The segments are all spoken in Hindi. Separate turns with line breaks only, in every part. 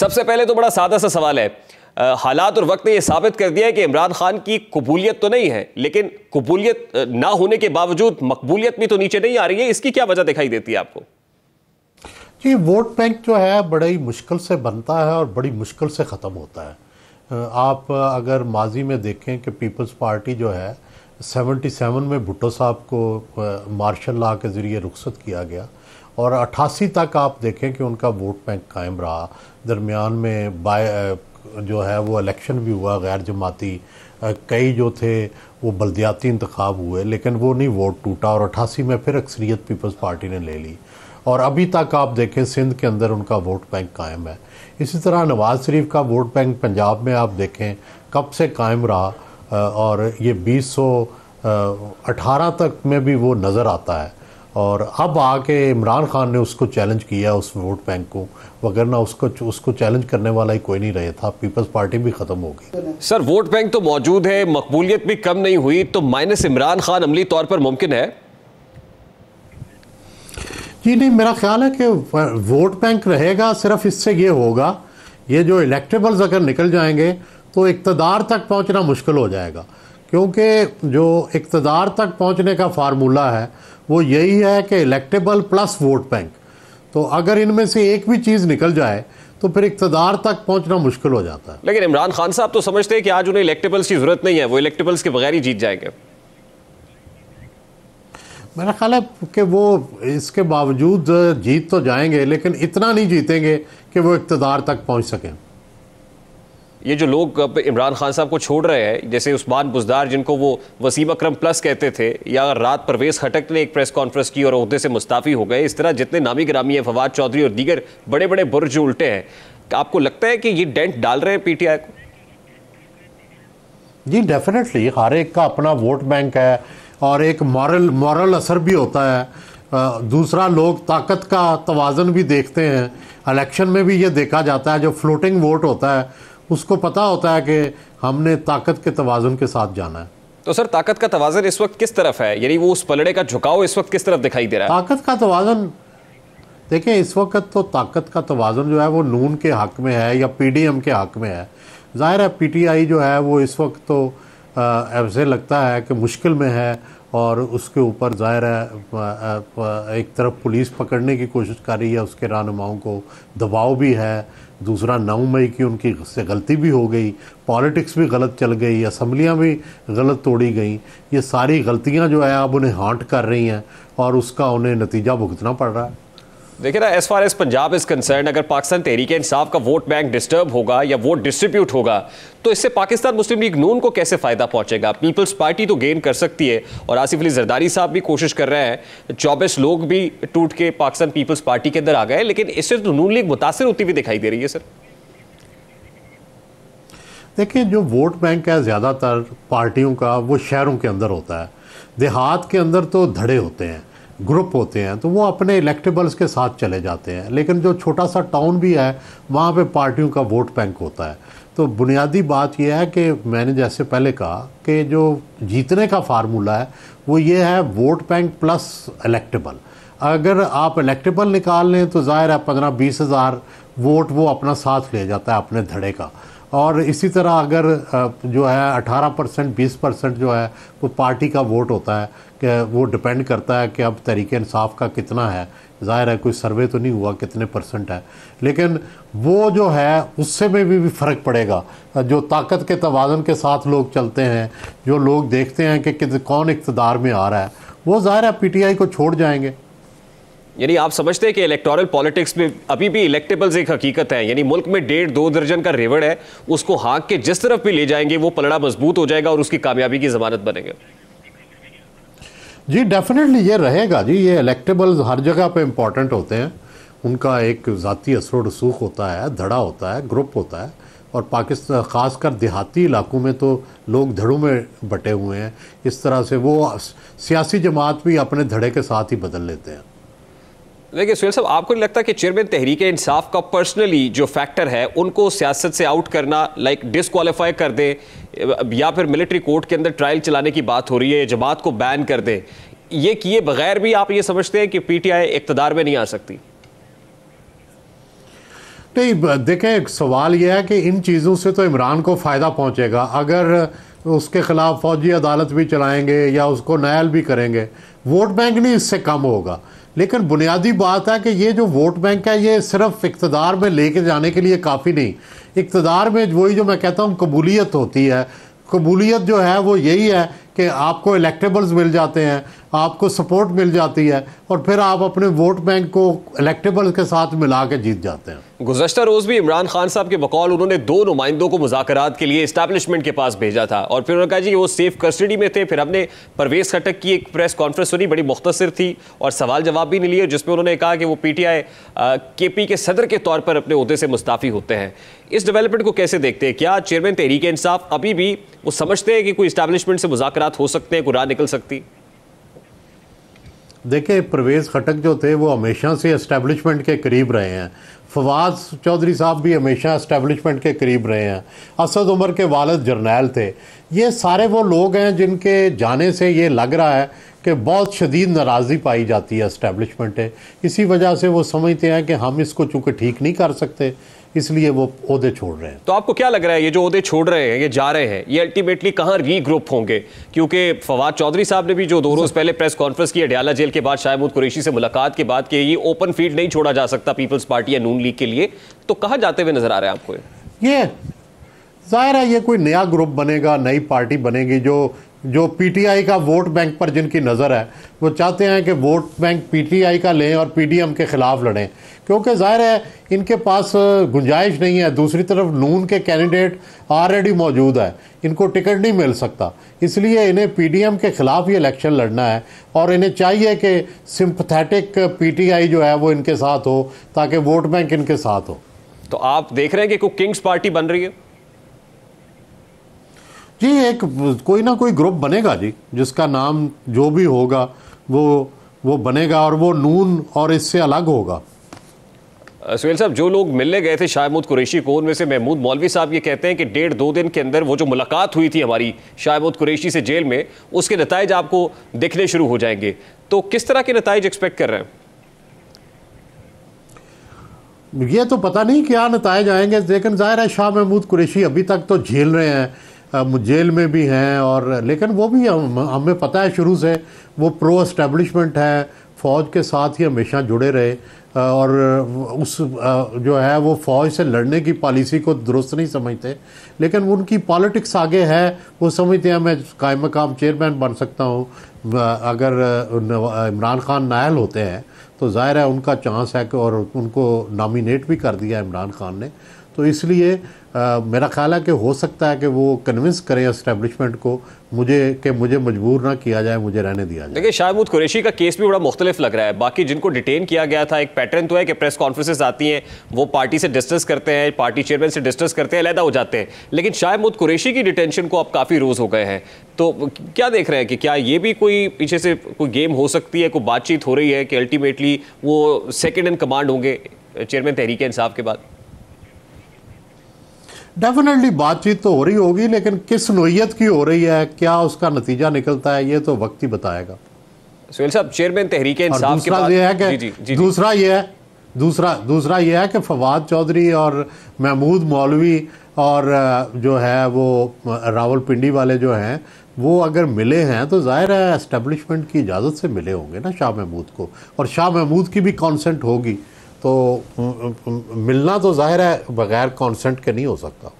सबसे पहले तो बड़ा सादा सा सवाल है हालात और वक्त ने यह साबित कर दिया है कि इमरान खान की कबूलियत तो नहीं है लेकिन कबूलियत ना होने के बावजूद मकबूलियत भी तो नीचे नहीं आ रही है इसकी क्या वजह दिखाई देती है आपको
जी वोट बैंक जो है बड़ा ही मुश्किल से बनता है और बड़ी मुश्किल से ख़त्म होता है आप अगर माजी में देखें कि पीपल्स पार्टी जो है सेवेंटी सेवन में भुट्टो साहब को मार्शल ला के ज़रिए रुखसत किया गया और अट्ठासी तक आप देखें कि उनका वोट बैंक कायम रहा दरमियान में बाय जो है वो इलेक्शन भी हुआ गैर जमाती कई जो थे वो बलदियाती इंतखब हुए लेकिन वो नहीं वोट टूटा और अट्ठासी में फिर अक्सरियत पीपल्स पार्टी ने ले ली और अभी तक आप देखें सिंध के अंदर उनका वोट बैंक कायम है इसी तरह नवाज़ शरीफ का वोट बैंक पंजाब में आप देखें कब से कायम रहा और ये 2018 तक में भी वो नज़र आता है और अब आके इमरान खान ने उसको चैलेंज किया उस वोट बैंक को वगरना उसको उसको चैलेंज करने वाला ही कोई नहीं रहे था पीपल्स पार्टी भी ख़त्म हो गई
सर वोट बैंक तो मौजूद है मकबूलियत भी कम नहीं हुई तो माइनस इमरान खान अमली तौर पर मुमकिन है
जी नहीं मेरा ख्याल है कि वोट बैंक रहेगा सिर्फ इससे ये होगा ये जो इलेक्टेबल्स अगर निकल जाएंगे तो इकतदार तक पहुँचना मुश्किल हो जाएगा क्योंकि जो इकतदार तक पहुँचने का फार्मूला है वो यही है कि इलेक्टेबल प्लस वोट बैंक तो अगर इनमें से एक भी चीज़ निकल जाए तो फिर इकतदार तक पहुंचना मुश्किल हो जाता
है लेकिन इमरान खान साहब तो समझते हैं कि आज उन्हें इलेक्टेबल्स की ज़रूरत नहीं है वो इलेक्टेबल्स के बगैर ही जीत जाएंगे
मेरा ख्याल है कि वो इसके बावजूद जीत तो जाएंगे लेकिन इतना नहीं जीतेंगे कि वो इकतदार तक पहुँच सकें
ये जो लोग इमरान खान साहब को छोड़ रहे हैं जैसे उस्मान बुजदार जिनको वो वसीम अक्रम प्लस कहते थे या रात परवेज खटक ने एक प्रेस कॉन्फ्रेंस की और अहदे से मुस्ताफ़ी हो गए इस तरह जितने नामी ग्रामी हैं फवाद चौधरी और दीगर बड़े बड़े बुर्ज उल्टे हैं आपको लगता है कि ये डेंट डाल रहे हैं आई को
जी डेफिनेटली हर एक का अपना वोट बैंक है और एक मॉरल मॉरल असर भी होता है दूसरा लोग ताकत का तोज़न भी देखते हैं इलेक्शन में भी ये देखा जाता है जो फ्लोटिंग वोट होता है उसको पता होता है कि हमने ताकत के तोज़न के साथ जाना है
तो सर ताकत का तोज़न इस वक्त किस तरफ है यानी वो उस पलड़े का झुकाव इस वक्त किस तरफ दिखाई दे रहा
है ताकत का तोज़न देखें इस वक्त तो ताकत का तोज़न जो है वो नून के हक़ में है या पी डी एम के हक़ में है ज़ाहिर है पी टी आई जो है वो इस वक्त तो ऐसे लगता है कि मुश्किल में है और उसके ऊपर ज़ाहिर है एक तरफ पुलिस पकड़ने की कोशिश कर रही है उसके रहनुमाओं को दबाव भी है दूसरा नौ मई की उनकी से गलती भी हो गई पॉलिटिक्स भी गलत चल गई असम्बलियाँ भी गलत तोड़ी गई ये सारी गलतियाँ जो है अब उन्हें हांट कर रही हैं और उसका उन्हें नतीजा भुगतना पड़ रहा है
देखिए ना as far as Punjab is concern अगर पाकिस्तान तहरीक इंसाफ का वोट बैंक डिस्टर्ब होगा या वोट डिस्ट्रीब्यूट होगा तो इससे पाकिस्तान मुस्लिम लीग नून को कैसे फ़ायदा पहुंचेगा पीपल्स पार्टी तो गेन कर सकती है और आसिफ अली जरदारी साहब भी कोशिश कर रहे हैं चौबीस लोग भी टूट के पाकिस्तान पीपल्स पार्टी के अंदर आ गए लेकिन इससे तो नून लीग मुतासर होती हुई दिखाई दे रही है सर
देखिए जो वोट बैंक है ज़्यादातर पार्टियों का वो शहरों के अंदर होता है देहात के अंदर तो धड़े होते हैं ग्रुप होते हैं तो वो अपने इलेक्टेबल्स के साथ चले जाते हैं लेकिन जो छोटा सा टाउन भी है वहाँ पे पार्टियों का वोट बैंक होता है तो बुनियादी बात यह है कि मैंने जैसे पहले कहा कि जो जीतने का फार्मूला है वो ये है वोट बैंक प्लस इलेक्टेबल अगर आप इलेक्टेबल निकाल लें तो ज़ाहिर है पंद्रह बीस हज़ार वोट वो अपना साथ ले जाता है अपने धड़े का और इसी तरह अगर जो है 18 परसेंट बीस परसेंट जो है वो पार्टी का वोट होता है कि वो डिपेंड करता है कि अब तरीके इंसाफ का कितना है ज़ाहिर है कोई सर्वे तो नहीं हुआ कितने परसेंट है लेकिन वो जो है उससे में भी, भी फ़र्क पड़ेगा जो ताकत के तोज़न के साथ लोग चलते हैं जो लोग देखते हैं कि कौन इकतदार में आ रहा है वो ज़ाहिर है पी को छोड़ जाएंगे
यानी आप समझते हैं कि इलेक्टोरल पॉलिटिक्स में अभी भी इलेक्टेबल्स एक हकीकत है यानी मुल्क में डेढ़ दो दर्जन का रेवड़ है उसको हाँक के जिस तरफ भी ले जाएंगे वो पलड़ा मजबूत हो जाएगा और उसकी कामयाबी की जमानत बनेगा
जी डेफिनेटली ये रहेगा जी ये इलेक्टेबल्स हर जगह पे इम्पॉर्टेंट होते हैं उनका एक ज़ाती असर रसूख होता है धड़ा होता है ग्रुप होता है और पाकिस्तान ख़ासकर देहाती इलाकों में तो लोग धड़ों में बटे हुए हैं इस तरह से वो सियासी जमात भी अपने धड़े के साथ ही बदल लेते हैं
देखिए सुहेल साहब आपको नहीं लगता कि चेयरमैन तहरीक इंसाफ का पर्सनली जो फैक्टर है उनको सियासत से आउट करना लाइक डिसक्वालीफाई कर दे या फिर मिलिट्री कोर्ट के अंदर ट्रायल चलाने की बात हो रही है जमात को बैन कर दे ये किए बगैर भी आप ये समझते हैं कि पीटीआई इकतदार में नहीं आ सकती
नहीं देखें सवाल यह है कि इन चीज़ों से तो इमरान को फ़ायदा पहुंचेगा अगर उसके ख़िलाफ़ फौजी अदालत भी चलाएंगे या उसको नायल भी करेंगे वोट बैंक नहीं इससे कम होगा लेकिन बुनियादी बात है कि ये जो वोट बैंक है ये सिर्फ इकतदार में लेके जाने के लिए काफ़ी नहीं इकतदार में वही जो मैं कहता हूँ कबूलियत होती है कबूलियत जो है वो यही है कि आपको इलेक्टेबल्स मिल जाते हैं आपको सपोर्ट मिल जाती है और फिर आप अपने वोट बैंक को इलेक्टेबल के साथ मिला के जीत जाते हैं
गुजशत रोज़ भी इमरान खान साहब के बकौल उन्होंने दो नुमाइंदों को मुजाकर के लिए इस्टेबलिशमेंट के पास भेजा था और फिर उन्होंने कहा जी वो सेफ कस्टडी में थे फिर हमने परवेज खटक की एक प्रेस कॉन्फ्रेंस सुनी बड़ी मुख्तर थी और सवाल जवाब भी नहीं लिए जिसमें उन्होंने कहा कि वो पी टी आई के पी के सदर के तौर पर अपने अहदे से मुस्ताफ़ी होते हैं इस डेवलपमेंट को कैसे देखते हैं क्या चेयरमैन तहरीक इंसाफ अभी भी वो समझते हैं कि कोई इस्टेबलिशमेंट से मुजाकर टकरात हो सकते हैं कोई राह निकल सकती
देखिए परवेज़ खटक जो थे वो हमेशा से इस्टेब्लिशमेंट के करीब रहे हैं फवाद चौधरी साहब भी हमेशा इस्टेब्लिशमेंट के करीब रहे हैं असद उमर के वालद जर्नैल थे ये सारे वो लोग हैं जिनके जाने से ये लग रहा है कि बहुत शदीद नाराज़गी पाई जाती है इस्टेब्लिशमेंट है इसी वजह से वो समझते हैं कि हम इसको चूँकि ठीक नहीं कर सकते इसलिए वो अहदे छोड़ रहे हैं
तो आपको क्या लग रहा है ये जो अहदे छोड़ रहे हैं ये जा रहे हैं ये अल्टीमेटली कहाँ रीग्रुप होंगे क्योंकि फवाद चौधरी साहब ने भी जो दो रोज़ पहले प्रेस कॉन्फ्रेंस की अडियाला जेल के बाद शाहबूद कुरेशी से मुलाकात के बाद कि ये ओपन फील्ड नहीं छोड़ा जा सकता पीपल्स पार्टी या नून लीग के लिए तो कहाँ जाते हुए नजर आ रहे हैं आपको
ये जाहिर है ये कोई नया ग्रुप बनेगा नई पार्टी बनेगी जो जो पीटीआई का वोट बैंक पर जिनकी नज़र है वो चाहते हैं कि वोट बैंक पीटीआई का लें और पीडीएम के ख़िलाफ़ लड़ें क्योंकि ज़ाहिर है इनके पास गुंजाइश नहीं है दूसरी तरफ नून के कैंडिडेट ऑलरेडी मौजूद है इनको टिकट नहीं मिल सकता इसलिए इन्हें पीडीएम के ख़िलाफ़ ये इलेक्शन लड़ना है और इन्हें चाहिए कि सिंपथेटिक पी जो है वो इनके साथ हो ताकि वोट बैंक इनके साथ हो
तो आप देख रहे हैं कि किंग्स पार्टी बन रही है
जी एक कोई ना कोई ग्रुप बनेगा जी जिसका नाम जो भी होगा वो वो बनेगा और वो नून और इससे अलग होगा
सुहेल साहब जो लोग मिलने गए थे महमूद कुरेशी को उनमें से महमूद मौलवी साहब ये कहते हैं कि डेढ़ दो दिन के अंदर वो जो मुलाकात हुई थी हमारी महमूद कुरेशी से जेल में उसके नतज आपको दिखने शुरू हो जाएंगे तो किस तरह के नतज एक्सपेक्ट कर रहे हैं
ये तो पता नहीं क्या नतज आएंगे लेकिन ज़ाहिर है शाह महमूद कुरेशी अभी तक तो झेल रहे हैं जेल में भी हैं और लेकिन वो भी हम हमें पता है शुरू से वो प्रो एस्टेब्लिशमेंट है फ़ौज के साथ ही हमेशा जुड़े रहे और उस जो है वो फ़ौज से लड़ने की पॉलिसी को दुरुस्त नहीं समझते लेकिन उनकी पॉलिटिक्स आगे है वो समझते हैं मैं कायम काम चेयरमैन बन सकता हूँ अगर इमरान खान नायल होते हैं तो ज़ाहिर है उनका चांस है कि और उनको नामिनेट भी कर दिया इमरान खान ने तो इसलिए मेरा ख्याल है कि हो सकता है कि वो कन्विंस करें इस्टेब्लिशमेंट को मुझे कि मुझे मजबूर ना किया जाए मुझे रहने दिया जाए
देखिए शाहमूद कुरेशी का केस भी बड़ा मुख्तलिफ लग रहा है बाकी जिनको डिटेन किया गया था एक पैटर्न तो है कि प्रेस कॉन्फ्रेंसेज आती हैं वो पार्टी से डिस्कस करते हैं पार्टी चेयरमैन से डिस्कस करते हैं अलहदा हो जाते हैं लेकिन शाहमूद कुरेशी की डिटेंशन को अब काफ़ी रोज़ हो गए हैं तो क्या देख रहे हैं कि क्या ये भी कोई पीछे से कोई गेम हो सकती है कोई बातचीत हो रही है कि अल्टीमेटली वो सेकेंड इन कमांड होंगे चेयरमैन तहरीक इंसाफ के बाद
डेफिनेटली बातचीत तो हो रही होगी लेकिन किस नोयत की हो रही है क्या उसका नतीजा निकलता है ये तो वक्त ही बताएगा
सुहेल साहब चेयरमैन तहरीक दूसरा यह है कि
दूसरा यह है दूसरा दूसरा यह है कि फवाद चौधरी और महमूद मौलवी और जो है वो रावल पिंडी वाले जो हैं वो अगर मिले हैं तो ज़ाहिर है एस्टेब्लिशमेंट की इजाज़त से मिले होंगे ना शाह महमूद को और शाह महमूद की भी कॉन्सेंट होगी तो मिलना तो जाहिर है बगैर कॉन्सेंट के नहीं हो सकता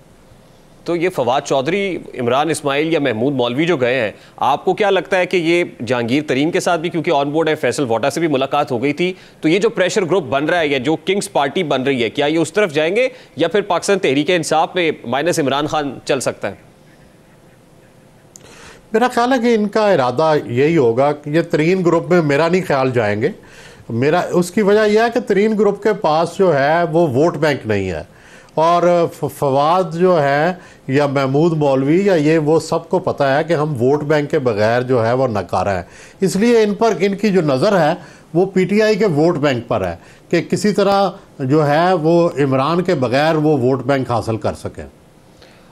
तो ये फवाद चौधरी इमरान इस्माइल या महमूद मौलवी जो गए हैं आपको क्या लगता है कि ये जहांगीर तरीन के साथ भी क्योंकि ऑन बोर्ड है फैसल वोटा से भी मुलाकात हो गई थी तो ये जो प्रेशर ग्रुप बन रहा है या जो किंग्स पार्टी बन रही है क्या ये उस तरफ जाएंगे या फिर पाकिस्तान तहरीक इंसाफ में माइनस इमरान खान चल सकता है
मेरा ख्याल है कि इनका इरादा यही होगा कि ये तरीन ग्रुप में मेरा नहीं ख्याल जाएंगे मेरा उसकी वजह यह है कि तरीन ग्रुप के पास जो है वो वोट बैंक नहीं है और फवाद जो है या महमूद मौलवी या ये वो सबको पता है कि हम वोट बैंक के बगैर जो है वो नकारा है इसलिए इन पर इनकी जो नज़र है वो पीटीआई के वोट बैंक पर है कि किसी तरह जो है वो इमरान के बगैर वो वोट बैंक हासिल कर सकें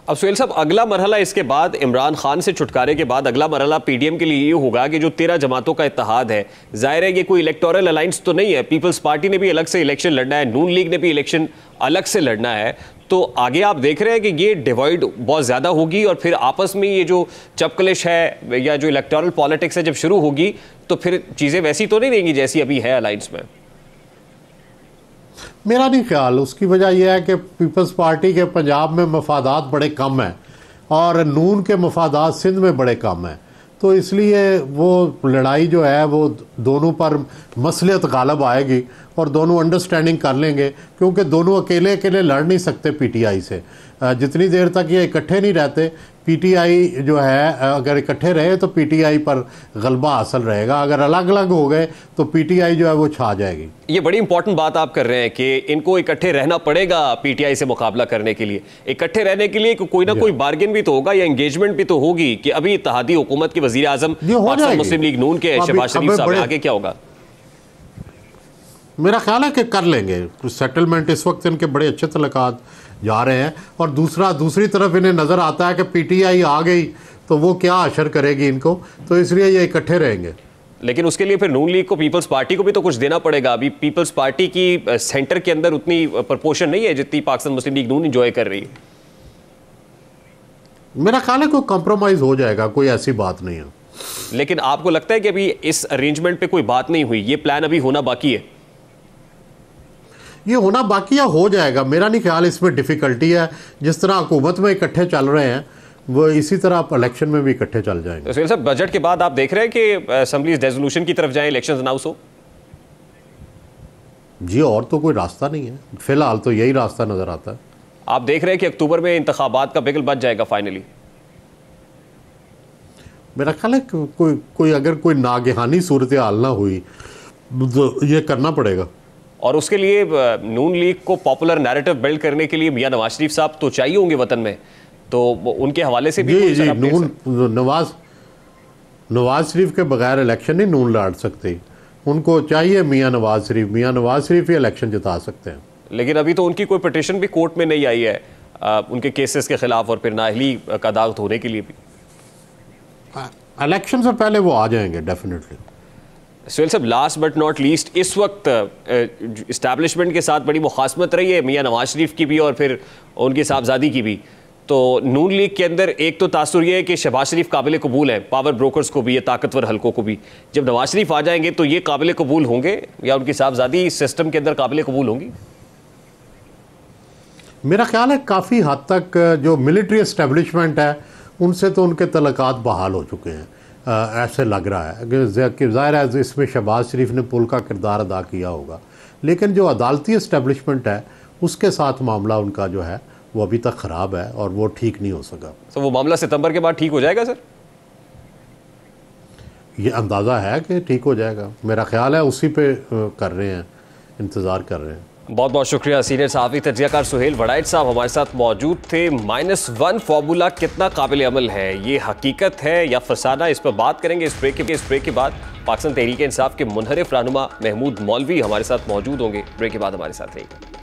अब सुहेल साहब अगला मरहला इसके बाद इमरान खान से छुटकारे के बाद अगला मरहला पीडीएम के लिए ये होगा कि जो तेरह जमातों का इतिहाद है जाहिर है ये कोई इलेक्टोरल अलाइंस तो नहीं है पीपल्स पार्टी ने भी अलग से इलेक्शन लड़ना है नून लीग ने भी इलेक्शन अलग से लड़ना है तो आगे आप देख रहे हैं कि ये डिवाइड बहुत ज़्यादा होगी और फिर आपस में ये जो चपकलिश है या जो इलेक्टोरल पॉलिटिक्स है जब शुरू होगी तो फिर चीज़ें वैसी तो नहीं रहेंगी जैसी अभी है अलाइंस में
मेरा नहीं ख्याल उसकी वजह यह है कि पीपल्स पार्टी के पंजाब में मफादात बड़े कम हैं और नून के मफादात सिंध में बड़े कम हैं तो इसलिए वो लड़ाई जो है वो दोनों पर मसलियत गालब आएगी और दोनों अंडरस्टैंडिंग कर लेंगे क्योंकि दोनों अकेले अकेले लड़ नहीं सकते पीटीआई से जितनी देर तक ये इकट्ठे नहीं रहते पीटीआई जो है अगर इकट्ठे रहे तो पीटीआई पर गलबा हासिल रहेगा अगर अलग अलग हो गए तो पीटीआई जो है वो छा जाएगी
ये बड़ी इंपॉर्टेंट बात आप कर रहे हैं कि इनको इकट्ठे रहना पड़ेगा पीटीआई से मुकाबला करने के लिए इकट्ठे रहने के लिए कोई ना कोई बार्गेन हाँ। भी तो होगा या एंगेजमेंट भी तो होगी कि अभी इतिहादी हुकूमत के वजी अजम मुस्लिम लीग नून के शहबाज शरीफ साहब आगे क्या होगा
मेरा ख्याल है कि कर लेंगे कुछ सेटलमेंट इस वक्त इनके बड़े अच्छे तलकात जा रहे हैं और दूसरा दूसरी तरफ इन्हें नज़र आता है कि पीटीआई आ गई तो वो क्या असर करेगी इनको तो इसलिए ये इकट्ठे रहेंगे
लेकिन उसके लिए फिर नून लीग को पीपल्स पार्टी को भी तो कुछ देना पड़ेगा अभी पीपल्स पार्टी की सेंटर के अंदर उतनी प्रपोर्शन नहीं है जितनी पाकिस्तान मुस्लिम लीग नून इंजॉय कर रही है
मेरा ख्याल है कोई कॉम्प्रोमाइज़ हो जाएगा कोई ऐसी बात नहीं है
लेकिन आपको लगता है कि अभी इस अरेंजमेंट पे कोई बात नहीं हुई ये प्लान अभी होना
बाकी है ये होना बाकी या हो जाएगा मेरा नहीं ख्याल इसमें डिफ़िकल्टी है जिस तरह हुकूमत में इकट्ठे चल रहे हैं वो इसी तरह आप इलेक्शन में भी इकट्ठे चल जाएंगे
तो सर बजट के बाद आप देख रहे हैं कि असम्बली रेजोल्यूशन की तरफ जाएं इलेक्शंस अनाउंस हो
जी और तो कोई रास्ता नहीं है फिलहाल तो यही रास्ता नज़र आता है
आप देख रहे हैं कि अक्टूबर में इंतबात का बिगल बच जाएगा फाइनली
मेरा ख्याल है कोई कोई अगर कोई नागहानी सूरत हाल ना हुई तो ये करना पड़ेगा
और उसके लिए नून लीग को पॉपुलर नैरेटिव बिल्ड करने के लिए मियाँ नवाज शरीफ साहब तो चाहिए होंगे वतन में तो उनके हवाले से भी जी, नून
नवाज नवाज शरीफ के बगैर इलेक्शन नहीं नून लड़ सकते उनको चाहिए मियाँ नवाज शरीफ मियाँ नवाज शरीफ ही इलेक्शन जिता सकते हैं
लेकिन अभी तो उनकी कोई पटिशन भी कोर्ट में नहीं आई है आ, उनके केसेस के खिलाफ और फिर नाहली का दाग धोने के लिए भी
इलेक्शन से पहले वो आ जाएंगे डेफिनेटली
सुहेल साहब लास्ट बट नॉट लीस्ट इस वक्त इस्टेब्लिशमेंट uh, uh, के साथ बड़ी मुखासमत रही है मियाँ नवाज शरीफ की भी और फिर उनकी साहबजादी की भी तो नून लीग के अंदर एक तो तासुर यह है कि शहबाज शरीफ काबिल कबूल हैं पावर ब्रोकर्स को भी या ताकतवर हलकों को भी जब नवाज शरीफ आ जाएंगे तो ये काबिल कबूल होंगे या उनकी साहबजादी सिस्टम के अंदर काबिल कबूल होंगी
मेरा ख्याल है काफ़ी हद तक जो मिलिट्री इस्टेब्लिशमेंट है उनसे तो उनके तलक़ात बहाल हो चुके हैं ऐसे लग रहा है कि ज़ाहिर है इसमें शहबाज शरीफ ने पुल का किरदार अदा किया होगा लेकिन जो अदालती इस्टेबलिशमेंट है उसके साथ मामला उनका जो है वो अभी तक ख़राब है और वो ठीक नहीं हो सका सर
तो वो मामला सितंबर के बाद ठीक हो जाएगा सर
ये अंदाज़ा है कि ठीक हो जाएगा मेरा ख्याल है उसी पे कर रहे हैं इंतज़ार कर रहे हैं
बहुत बहुत शुक्रिया सीनियर सहाफ़ी तजियाकार सुहेल वड़ाइट साहब हमारे साथ मौजूद थे माइनस वन फार्मूला कितना काबिल अमल है ये हकीकत है या फसाना इस पर बात करेंगे इस ब्रेक के इस ब्रेक के बाद पाकिस्तान तहरीक इंसाफ के मुनहरफ रहनुमा महमूद मौलवी हमारे साथ मौजूद होंगे ब्रेक के बाद हमारे साथ रहेंगे